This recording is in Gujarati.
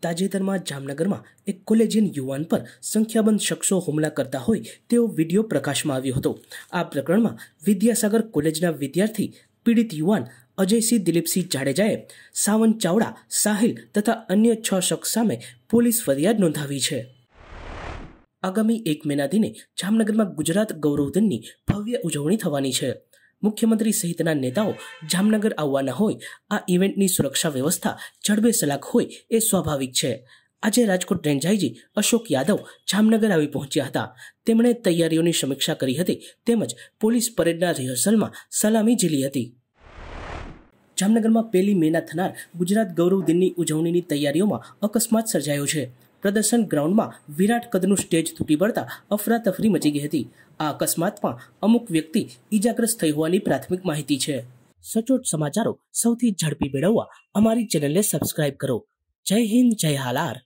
તાજેતરમાં જામનગરમાં એક કોલેજિયન યુવાન પર સંખ્યાબંધ શખ્સો હુમલા કરતા હોય તેવો વિડીયો પ્રકાશમાં આવ્યો હતો આ પ્રકરણમાં વિદ્યાસાગર કોલેજના વિદ્યાર્થી પીડિત યુવાન અજયસિંહ દિલીપસિંહ જાડેજાએ સાવન ચાવડા સાહિલ તથા અન્ય છ શખ્સ સામે પોલીસ ફરિયાદ નોંધાવી છે આગામી એક મેના દિને જામનગરમાં ગુજરાત ગૌરવ દિનની ભવ્ય ઉજવણી થવાની છે મુખ્યમંત્રી સહિતના નેતાઓ જામનગર આવવાના હોય આ ઇવેન્ટની સુરક્ષા વ્યવસ્થા જડબે સલાક હોય એ સ્વાભાવિક છે આજે રાજકોટ રેન્જાઈજી અશોક યાદવ જામનગર આવી પહોંચ્યા હતા તેમણે તૈયારીઓની સમીક્ષા કરી હતી તેમજ પોલીસ પરેડના રિહર્સલમાં સલામી ઝીલી હતી જામનગરમાં પહેલી મેના થનાર ગુજરાત ગૌરવ દિનની ઉજવણીની તૈયારીઓમાં અકસ્માત સર્જાયો છે પ્રદર્શન ગ્રાઉન્ડમાં વિરાટ કદનું સ્ટેજ તૂટી પડતા અફરાતફરી મચી ગઈ હતી આ અકસ્માતમાં અમુક વ્યક્તિ ઈજાગ્રસ્ત થઈ હોવાની પ્રાથમિક માહિતી છે સચોટ સમાચારો સૌથી ઝડપી મેળવવા અમારી ચેનલને સબસ્ક્રાઇબ કરો જય હિન્દ જય હાલાર